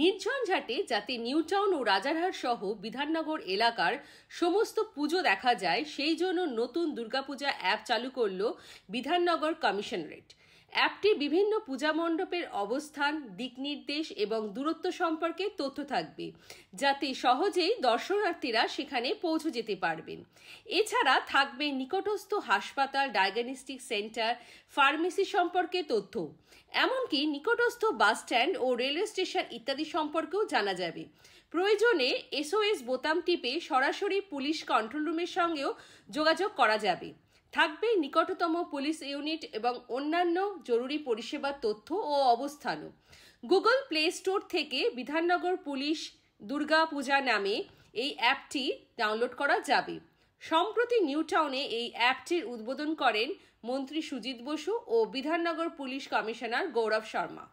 নির্ঝঞ্ঝাটে যাতে নিউটাউন ও রাজারহাট সহ বিধাননগর এলাকার সমস্ত পুজো দেখা যায় সেই জন্য নতুন দুর্গাপূজা অ্যাপ চালু করল বিধাননগর কমিশনারেট অ্যাপটি বিভিন্ন পূজা মণ্ডপের অবস্থান দিক নির্দেশ এবং দূরত্ব সম্পর্কে তথ্য থাকবে যাতে সহজেই দর্শনার্থীরা সেখানে পৌঁছে যেতে পারবেন এছাড়া থাকবে নিকটস্থ হাসপাতাল ডায়াগনস্টিক সেন্টার ফার্মেসি সম্পর্কে তথ্য এমনকি নিকটস্থ বাস স্ট্যান্ড ও রেলওয়ে স্টেশন ইত্যাদি সম্পর্কেও জানা যাবে প্রয়োজনে এসওএস বোতাম টিপে সরাসরি পুলিশ কন্ট্রোল রুমের সঙ্গেও যোগাযোগ করা যাবে থাকবে নিকটতম পুলিশ ইউনিট এবং অন্যান্য জরুরি পরিষেবার তথ্য ও অবস্থানও গুগল প্লে স্টোর থেকে বিধাননগর পুলিশ দুর্গা পূজা নামে এই অ্যাপটি ডাউনলোড করা যাবে সম্প্রতি নিউ টাউনে এই অ্যাপটির উদ্বোধন করেন মন্ত্রী সুজিত বসু ও বিধাননগর পুলিশ কমিশনার গৌরব শর্মা